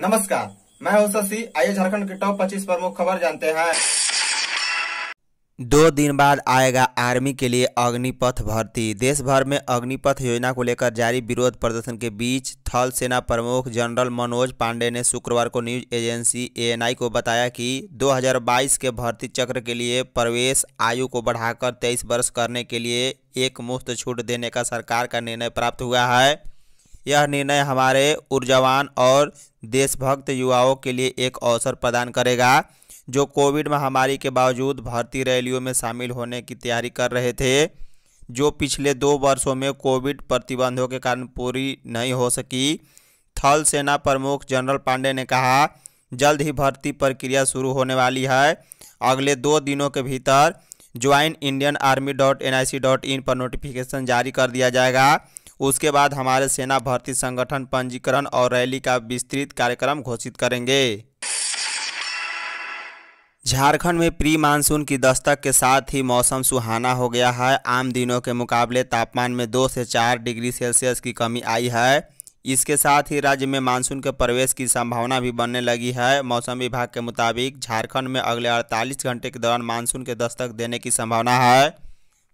नमस्कार मैं हूं शशि आइए झारखंड के टॉप 25 प्रमुख खबर जानते हैं दो दिन बाद आएगा आर्मी के लिए अग्निपथ भर्ती देश भर में अग्निपथ योजना को लेकर जारी विरोध प्रदर्शन के बीच थल सेना प्रमुख जनरल मनोज पांडे ने शुक्रवार को न्यूज एजेंसी एएनआई को बताया कि 2022 के भर्ती चक्र के लिए प्रवेश आयु को बढ़ाकर 23 वर्ष करने के लिए एक मुफ्त छूट देने का सरकार का निर्णय प्राप्त हुआ है यह निर्णय हमारे ऊर्जावान और देशभक्त युवाओं के लिए एक अवसर प्रदान करेगा जो कोविड महामारी के बावजूद भर्ती रैलियों में शामिल होने की तैयारी कर रहे थे जो पिछले दो वर्षों में कोविड प्रतिबंधों के कारण पूरी नहीं हो सकी थल सेना प्रमुख जनरल पांडे ने कहा जल्द ही भर्ती प्रक्रिया शुरू होने वाली है अगले दो दिनों के भीतर join Indian army dot N I C dot in पर नोटिफिकेशन जारी कर दिया जाएगा उसके बाद हमारे सेना भर्ती संगठन पंजीकरण और रैली का विस्तृत कार्यक्रम घोषित करेंगे झारखंड में प्री मानसून की दस्तक के साथ ही मौसम सुहाना हो गया है आम दिनों के मुकाबले तापमान में दो से चार डिग्री सेल्सियस की कमी आई है इसके साथ ही राज्य में मानसून के प्रवेश की संभावना भी बनने लगी है मौसम विभाग के मुताबिक झारखंड में अगले 48 घंटे के दौरान मानसून के दस्तक देने की संभावना है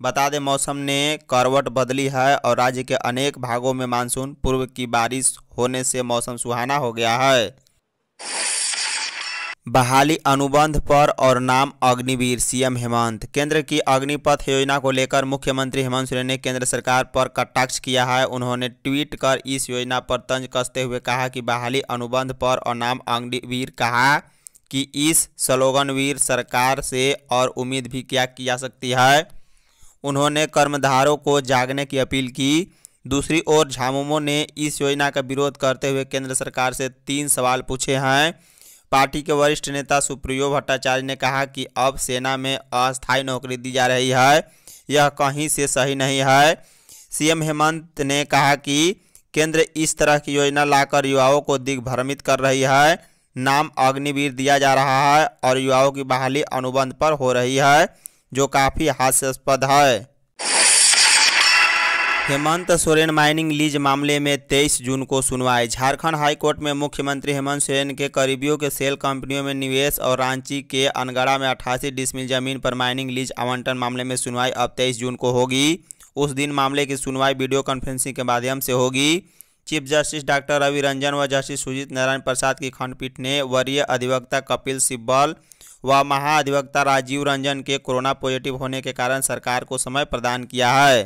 बता दें मौसम ने करवट बदली है और राज्य के अनेक भागों में मानसून पूर्व की बारिश होने से मौसम सुहाना हो गया है बहाली अनुबंध पर और नाम अग्निवीर सीएम हेमंत केंद्र की अग्निपथ योजना को लेकर मुख्यमंत्री हेमंत सोरेन ने केंद्र सरकार पर कटाक्ष किया है उन्होंने ट्वीट कर इस योजना पर तंज कसते हुए कहा कि बहाली अनुबंध पर और नाम अग्निवीर कहा कि इस स्लोगनवीर सरकार से और उम्मीद भी क्या की जा सकती है उन्होंने कर्मधारों को जागने की अपील की दूसरी ओर झामुमो ने इस योजना का विरोध करते हुए केंद्र सरकार से तीन सवाल पूछे हैं पार्टी के वरिष्ठ नेता सुप्रियो भट्टाचार्य ने कहा कि अब सेना में अस्थायी नौकरी दी जा रही है यह कहीं से सही नहीं है सीएम हेमंत ने कहा कि केंद्र इस तरह की योजना लाकर युवाओं को दिग्भ्रमित कर रही है नाम अग्निवीर दिया जा रहा है और युवाओं की बहाली अनुबंध पर हो रही है जो काफ़ी हास्यास्पद है हेमंत सोरेन माइनिंग लीज मामले में 23 जून को सुनवाई झारखंड हाईकोर्ट में मुख्यमंत्री हेमंत सोरेन के करीबियों के सेल कंपनियों में निवेश और रांची के अनगड़ा में अट्ठासी डिसमिल जमीन पर माइनिंग लीज आवंटन मामले में सुनवाई अब 23 जून को होगी उस दिन मामले की सुनवाई वीडियो कॉन्फ्रेंसिंग के माध्यम से होगी chief justice doctor Ravi Ranjan व जस्टिस सुजीत नारायण प्रसाद की खंडपीठ ने वरीय अधिवक्ता कपिल सिब्बल व महाधिवक्ता राजीव रंजन के कोरोना पॉजिटिव होने के कारण सरकार को समय प्रदान किया है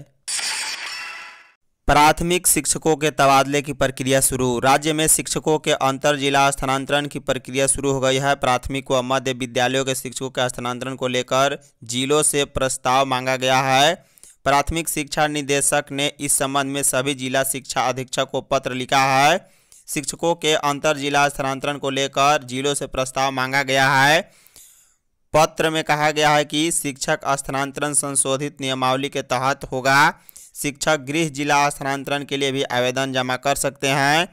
प्राथमिक शिक्षकों के तबादले की प्रक्रिया शुरू राज्य में शिक्षकों के अंतर जिला स्थानांतरण की प्रक्रिया शुरू हो गई है प्राथमिक व मध्य विद्यालयों के शिक्षकों के स्थानांतरण को लेकर जिलों से प्रस्ताव मांगा गया है प्राथमिक शिक्षा निदेशक ने इस संबंध में सभी जिला शिक्षा अधीक्षक को पत्र लिखा है शिक्षकों के अंतर जिला स्थानांतरण को लेकर जिलों से प्रस्ताव मांगा गया है पत्र में कहा गया है कि शिक्षक स्थानांतरण संशोधित नियमावली के तहत होगा शिक्षक गृह जिला स्थानांतरण के लिए भी आवेदन जमा कर सकते हैं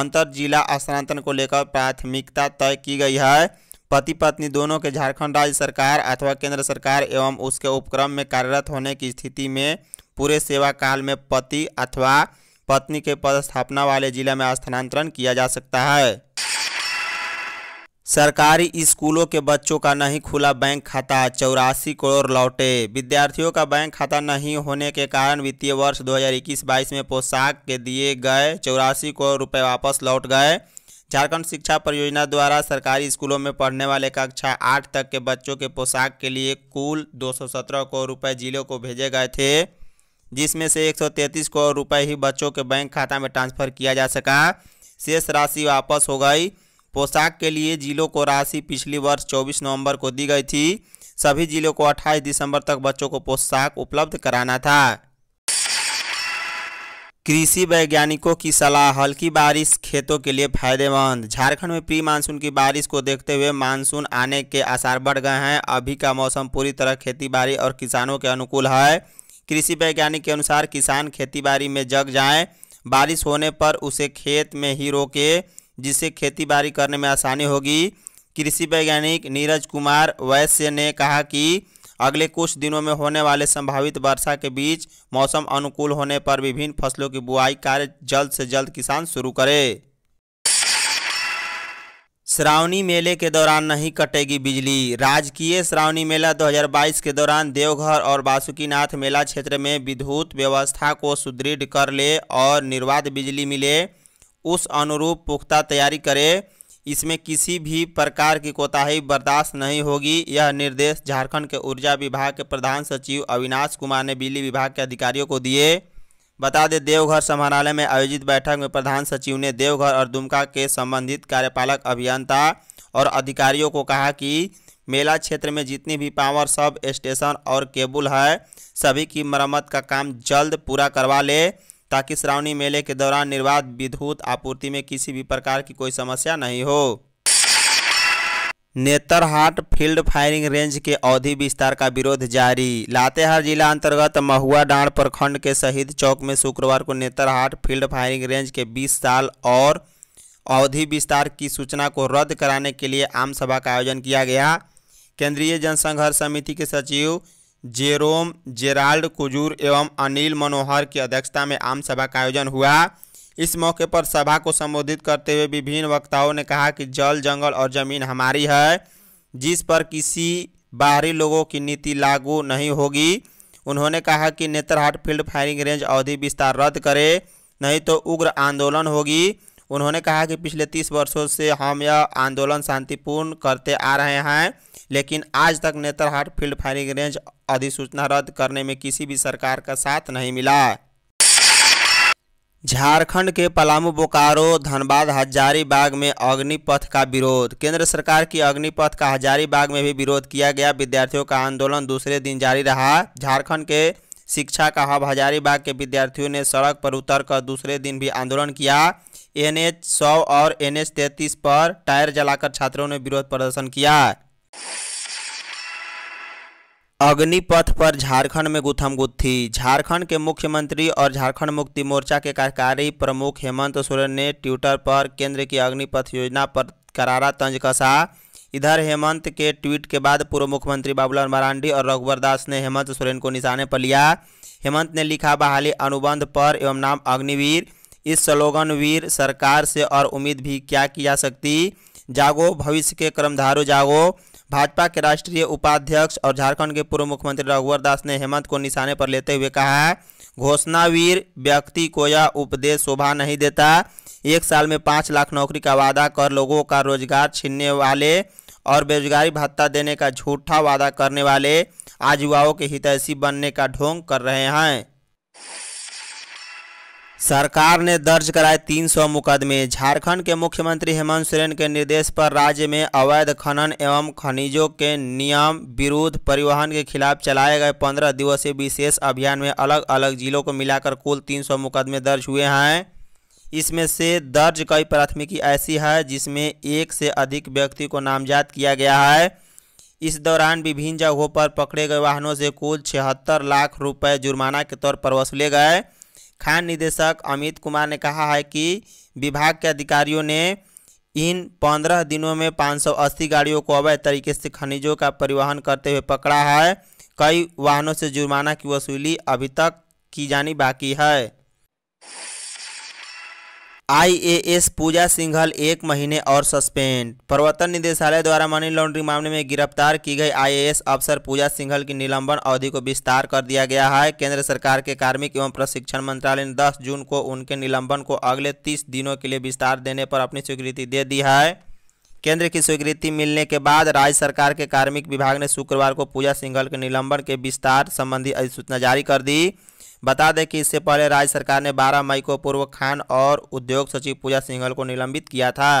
अंतर जिला स्थानांतरण को लेकर प्राथमिकता तय की गई है पति पत्नी दोनों के झारखंड राज्य सरकार अथवा केंद्र सरकार एवं उसके उपक्रम में कार्यरत होने की स्थिति में पूरे सेवा काल में पति अथवा पत्नी के पदस्थापना वाले जिला में स्थानांतरण किया जा सकता है सरकारी स्कूलों के बच्चों का नहीं खुला बैंक खाता चौरासी करोड़ लौटे विद्यार्थियों का बैंक खाता नहीं होने के कारण वित्तीय वर्ष 2021-22 में पोशाक के दिए गए चौरासी करोड़ रुपए वापस लौट गए झारखंड शिक्षा परियोजना द्वारा सरकारी स्कूलों में पढ़ने वाले कक्षा आठ तक के बच्चों के पोशाक के लिए कुल दो करोड़ रुपये जिलों को भेजे गए थे जिसमें से एक करोड़ रुपये ही बच्चों के बैंक खाता में ट्रांसफर किया जा सका शेष राशि वापस हो गई पोशाक के लिए जिलों को राशि पिछली वर्ष 24 नवंबर को दी गई थी सभी जिलों को 28 दिसंबर तक बच्चों को पोशाक उपलब्ध कराना था कृषि वैज्ञानिकों की सलाह हल्की बारिश खेतों के लिए फायदेमंद झारखंड में प्री मानसून की बारिश को देखते हुए मानसून आने के आसार बढ़ गए हैं अभी का मौसम पूरी तरह खेतीबाड़ी और किसानों के अनुकूल है कृषि वैज्ञानिक के अनुसार किसान खेतीबाड़ी में जग जाएं बारिश होने पर उसे खेत में ही रोके जिससे खेती बाड़ी करने में आसानी होगी कृषि वैज्ञानिक नीरज कुमार वैश्य ने कहा कि अगले कुछ दिनों में होने वाले संभावित वर्षा के बीच मौसम अनुकूल होने पर विभिन्न फसलों की बुआई कार्य जल्द से जल्द किसान शुरू करे श्रावणी मेले के दौरान नहीं कटेगी बिजली राजकीय श्रावणी मेला 2022 के दौरान देवघर और बासुकीनाथ मेला क्षेत्र में विद्युत व्यवस्था को सुदृढ़ कर ले और निर्बाध बिजली मिले उस अनुरूप पुख्ता तैयारी करे इसमें किसी भी प्रकार की कोताही बर्दाश्त नहीं होगी यह निर्देश झारखंड के ऊर्जा विभाग के प्रधान सचिव अविनाश कुमार ने बिजली विभाग के अधिकारियों को दिए बता दें देवघर समाहरणालय में आयोजित बैठक में प्रधान सचिव ने देवघर और दुमका के संबंधित कार्यपालक अभियंता और अधिकारियों को कहा कि मेला क्षेत्र में जितनी भी पावर सब स्टेशन और केबुल है सभी की मरम्मत का काम जल्द पूरा करवा लें ताकि श्रावणी मेले के दौरान निर्वाध विद्युत आपूर्ति में किसी भी प्रकार की कोई समस्या नहीं हो नेतरहाट फील्ड फायरिंग रेंज के अवधि विस्तार का विरोध जारी लातेहार जिला अंतर्गत महुआ डांड प्रखंड के शहीद चौक में शुक्रवार को नेतरहाट फील्ड फायरिंग रेंज के 20 साल और अवधि विस्तार की सूचना को रद्द कराने के लिए आम सभा का आयोजन किया गया केंद्रीय जनसंघर्ष समिति के सचिव जेरोम जेराल्ड कुजूर एवं अनिल मनोहर की अध्यक्षता में आम सभा का आयोजन हुआ इस मौके पर सभा को संबोधित करते हुए विभिन्न वक्ताओं ने कहा कि जल जंगल और जमीन हमारी है जिस पर किसी बाहरी लोगों की नीति लागू नहीं होगी उन्होंने कहा कि नेत्रहाट फील्ड फायरिंग रेंज अवधि विस्तार रद्द करे नहीं तो उग्र आंदोलन होगी उन्होंने कहा कि पिछले तीस वर्षों से हम यह आंदोलन शांतिपूर्ण करते आ रहे हैं लेकिन आज तक नेतरहाट फील्ड फायरिंग रेंज अधिसूचना रद्द करने में किसी भी सरकार का साथ नहीं मिला झारखंड के पलामू बोकारो धनबाद हजारीबाग में अग्निपथ का विरोध केंद्र सरकार की अग्निपथ का हजारीबाग में भी विरोध किया गया विद्यार्थियों का आंदोलन दूसरे दिन जारी रहा झारखंड के शिक्षा का हब हजारीबाग के विद्यार्थियों ने सड़क पर उतर कर दूसरे दिन भी आंदोलन किया एन एच सौ और एन एच पर टायर जलाकर छात्रों ने विरोध प्रदर्शन किया अग्निपथ पर झारखंड में गुथम थी झारखंड के मुख्यमंत्री और झारखंड मुक्ति मोर्चा के कार्यकारी प्रमुख हेमंत सोरेन ने ट्विटर पर केंद्र की अग्निपथ योजना पर करारा तंज कसा इधर हेमंत के ट्वीट के बाद पूर्व मुख्यमंत्री बाबूलाल मरांडी और रघुवर दास ने हेमंत सोरेन को निशाने पर लिया हेमंत ने लिखा बहाली अनुबंध पर एवं नाम अग्निवीर इस स्लोगन वीर सरकार से और उम्मीद भी क्या की जा सकती जागो भविष्य के कर्मधारो जागो भाजपा के राष्ट्रीय उपाध्यक्ष और झारखंड के पूर्व मुख्यमंत्री रघुवर दास ने हेमंत को निशाने पर लेते हुए कहा घोषणावीर व्यक्ति को यह उपदेश शोभा नहीं देता एक साल में पाँच लाख नौकरी का वादा कर लोगों का रोजगार छीनने वाले और बेरोजगारी भत्ता देने का झूठा वादा करने वाले आज युवाओं के हितैषी बनने का ढोंग कर रहे हैं सरकार ने दर्ज कराए 300 मुकदमे झारखंड के मुख्यमंत्री हेमंत सोरेन के निर्देश पर राज्य में अवैध खनन एवं खनिजों के नियम विरोध परिवहन के खिलाफ चलाए गए 15 दिवसीय विशेष अभियान में अलग अलग जिलों को मिलाकर कुल 300 मुकदमे दर्ज हुए हैं इसमें से दर्ज कई प्राथमिकी ऐसी है जिसमें एक से अधिक व्यक्ति को नामजद किया गया है इस दौरान विभिन्न जगहों पर पकड़े गए वाहनों से कुल छिहत्तर लाख रुपये जुर्माना के तौर पर वसूले गए खान निदेशक अमित कुमार ने कहा है कि विभाग के अधिकारियों ने इन पंद्रह दिनों में पाँच सौ अस्सी गाड़ियों को अवैध तरीके से खनिजों का परिवहन करते हुए पकड़ा है कई वाहनों से जुर्माना की वसूली अभी तक की जानी बाकी है आईएएस पूजा सिंघल एक महीने और सस्पेंड प्रवर्तन निदेशालय द्वारा मनी लॉन्ड्रिंग मामले में गिरफ्तार की गई आईएएस अफसर पूजा सिंघल की निलंबन अवधि को विस्तार कर दिया गया है केंद्र सरकार के कार्मिक एवं प्रशिक्षण मंत्रालय ने 10 जून को उनके निलंबन को अगले 30 दिनों के लिए विस्तार देने पर अपनी स्वीकृति दे दी है केंद्र की स्वीकृति मिलने के बाद राज्य सरकार के कार्मिक विभाग ने शुक्रवार को पूजा सिंघल के निलंबन के विस्तार संबंधी अधिसूचना जारी कर दी बता दें कि इससे पहले राज्य सरकार ने 12 मई को पूर्व खान और उद्योग सचिव पूजा सिंघल को निलंबित किया था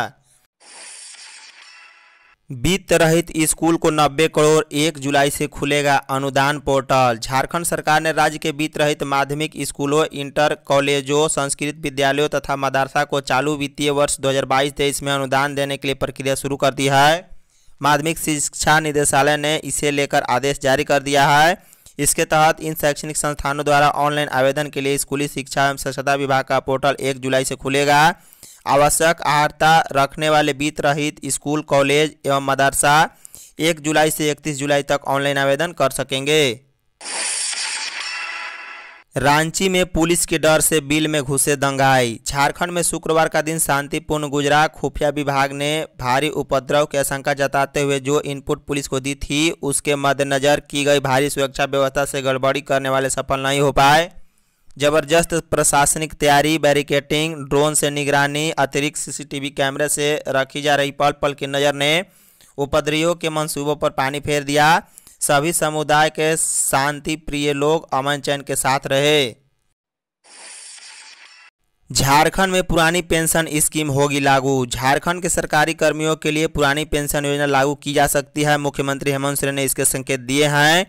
वित्त रहित स्कूल को 90 करोड़ 1 जुलाई से खुलेगा अनुदान पोर्टल झारखंड सरकार ने राज्य के वित्त रहित माध्यमिक स्कूलों इंटर कॉलेजों संस्कृत विद्यालयों तथा मदरसा को चालू वित्तीय वर्ष 2022-23 में अनुदान देने के लिए प्रक्रिया शुरू कर दी है माध्यमिक शिक्षा निदेशालय ने इसे लेकर आदेश जारी कर दिया है इसके तहत इन शैक्षणिक संस्थानों द्वारा ऑनलाइन आवेदन के लिए स्कूली शिक्षा एवं स्वच्छता विभाग का पोर्टल एक जुलाई से खुलेगा आवश्यक आहता रखने वाले वित्त रहित स्कूल कॉलेज एवं मदरसा एक जुलाई से इकतीस जुलाई तक ऑनलाइन आवेदन कर सकेंगे रांची में पुलिस के डर से बिल में घुसे दंगाई झारखंड में शुक्रवार का दिन शांतिपूर्ण गुजरा खुफिया विभाग ने भारी उपद्रव की आशंका जताते हुए जो इनपुट पुलिस को दी थी उसके मद्देनजर की गई भारी सुरक्षा व्यवस्था से गड़बड़ी करने वाले सफल नहीं हो पाए जबरदस्त प्रशासनिक तैयारी बैरिकेटिंग ड्रोन से निगरानी अतिरिक्त सीसीटीवी कैमरे से रखी जा रही पल पल की नज़र ने उपद्रवियों के मनसूबों पर पानी फेर दिया सभी समुदाय के शांति प्रिय लोग अमन चैन के साथ रहे झारखंड में पुरानी पेंशन स्कीम होगी लागू झारखंड के सरकारी कर्मियों के लिए पुरानी पेंशन योजना लागू की जा सकती है मुख्यमंत्री हेमंत सोरेन ने इसके संकेत दिए हैं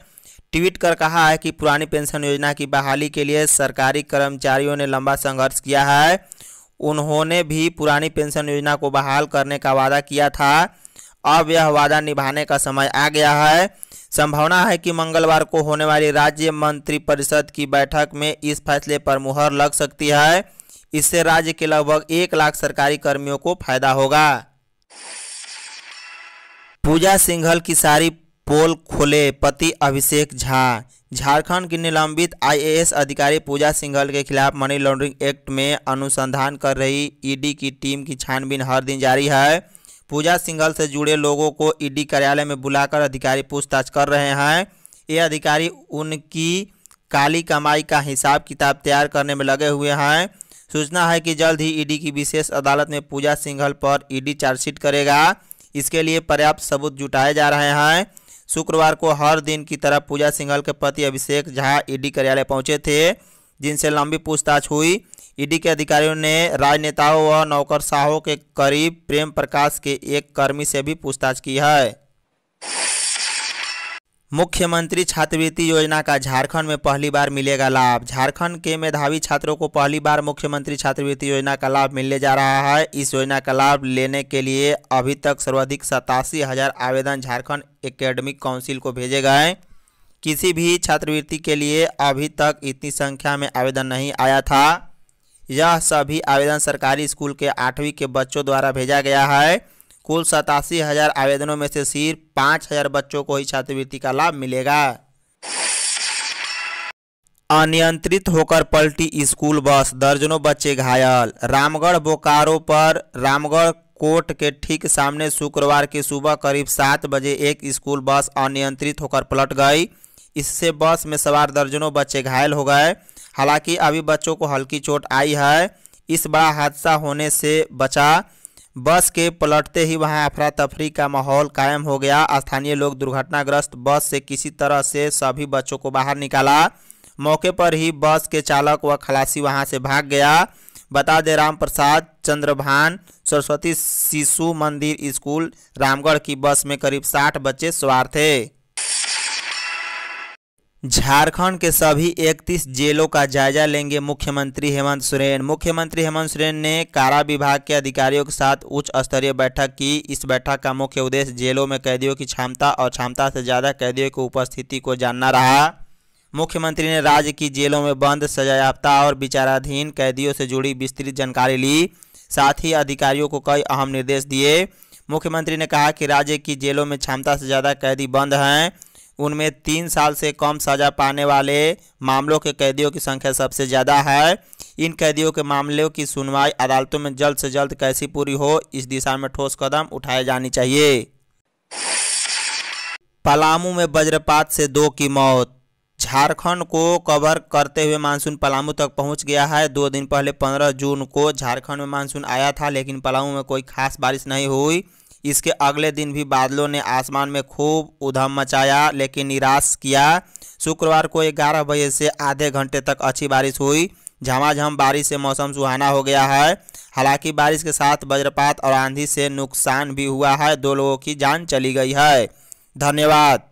ट्वीट कर कहा है कि पुरानी पेंशन योजना की बहाली के लिए सरकारी कर्मचारियों ने लंबा संघर्ष किया है उन्होंने भी पुरानी पेंशन योजना को बहाल करने का वादा किया था अब यह वादा निभाने का समय आ गया है संभावना है कि मंगलवार को होने वाली राज्य मंत्रिपरिषद की बैठक में इस फैसले पर मुहर लग सकती है इससे राज्य के लगभग एक लाख सरकारी कर्मियों को फायदा होगा पूजा सिंघल की सारी पोल खोले पति अभिषेक झा झारखंड की निलंबित आईएएस अधिकारी पूजा सिंघल के खिलाफ मनी लॉन्ड्रिंग एक्ट में अनुसंधान कर रही ईडी की टीम की छानबीन हर दिन जारी है पूजा सिंघल से जुड़े लोगों को ईडी कार्यालय में बुलाकर अधिकारी पूछताछ कर रहे हैं ये अधिकारी उनकी काली कमाई का हिसाब किताब तैयार करने में लगे हुए हैं सूचना है कि जल्द ही ईडी की विशेष अदालत में पूजा सिंघल पर ईडी चार्जशीट करेगा इसके लिए पर्याप्त सबूत जुटाए जा रहे हैं शुक्रवार को हर दिन की तरह पूजा सिंघल के पति अभिषेक झा ईडी कार्यालय पहुंचे थे जिनसे लंबी पूछताछ हुई ईडी के अधिकारियों ने राजनेताओं व नौकरशाहों के करीब प्रेम प्रकाश के एक कर्मी से भी पूछताछ की है मुख्यमंत्री छात्रवृत्ति योजना का झारखंड में पहली बार मिलेगा लाभ झारखंड के मेधावी छात्रों को पहली बार मुख्यमंत्री छात्रवृत्ति योजना का लाभ मिलने जा रहा है इस योजना का लाभ लेने के लिए अभी तक सर्वाधिक सतासी हजार आवेदन झारखंड एकेडमिक काउंसिल को भेजे गए किसी भी छात्रवृत्ति के लिए अभी तक इतनी संख्या में आवेदन नहीं आया था यह सभी आवेदन सरकारी स्कूल के आठवीं के बच्चों द्वारा भेजा गया है कुल सतासी हज़ार आवेदनों में से सिर्फ पाँच हज़ार बच्चों को ही छात्रवृत्ति का लाभ मिलेगा अनियंत्रित होकर पलटी स्कूल बस दर्जनों बच्चे घायल रामगढ़ बोकारो पर रामगढ़ कोर्ट के ठीक सामने शुक्रवार की सुबह करीब सात बजे एक स्कूल बस अनियंत्रित होकर पलट गई इससे बस में सवार दर्जनों बच्चे घायल हो गए हालांकि अभी बच्चों को हल्की चोट आई है इस बड़ा हादसा होने से बचा बस के पलटते ही वहां अफरा तफरी का माहौल कायम हो गया स्थानीय लोग दुर्घटनाग्रस्त बस से किसी तरह से सभी बच्चों को बाहर निकाला मौके पर ही बस के चालक व खलासी वहां से भाग गया बता दें राम प्रसाद चंद्रभान सरस्वती शिशु मंदिर स्कूल रामगढ़ की बस में करीब साठ बच्चे सवार थे झारखंड के सभी इकतीस जेलों का जायजा लेंगे मुख्यमंत्री हेमंत सोरेन मुख्यमंत्री हेमंत सोरेन ने कारा विभाग के अधिकारियों के साथ उच्च स्तरीय बैठक की इस बैठक का मुख्य उद्देश्य जेलों में कैदियों की क्षमता और क्षमता से ज़्यादा कैदियों की उपस्थिति को जानना रहा मुख्यमंत्री ने राज्य की जेलों में बंद सजायाफ्ता और विचाराधीन कैदियों से जुड़ी विस्तृत जानकारी ली साथ ही अधिकारियों को कई अहम निर्देश दिए मुख्यमंत्री ने कहा कि राज्य की जेलों में क्षमता से ज़्यादा कैदी बंद हैं उनमें तीन साल से कम सजा पाने वाले मामलों के कैदियों की संख्या सबसे ज़्यादा है इन कैदियों के मामलों की सुनवाई अदालतों में जल्द से जल्द कैसी पूरी हो इस दिशा में ठोस कदम उठाए जाने चाहिए पलामू में वज्रपात से दो की मौत झारखंड को कवर करते हुए मानसून पलामू तक पहुंच गया है दो दिन पहले 15 जून को झारखंड में मानसून आया था लेकिन पलामू में कोई खास बारिश नहीं हुई इसके अगले दिन भी बादलों ने आसमान में खूब उधम मचाया लेकिन निराश किया शुक्रवार को ग्यारह बजे से आधे घंटे तक अच्छी बारिश हुई झमाझम बारिश से मौसम सुहाना हो गया है हालांकि बारिश के साथ वज्रपात और आंधी से नुकसान भी हुआ है दो लोगों की जान चली गई है धन्यवाद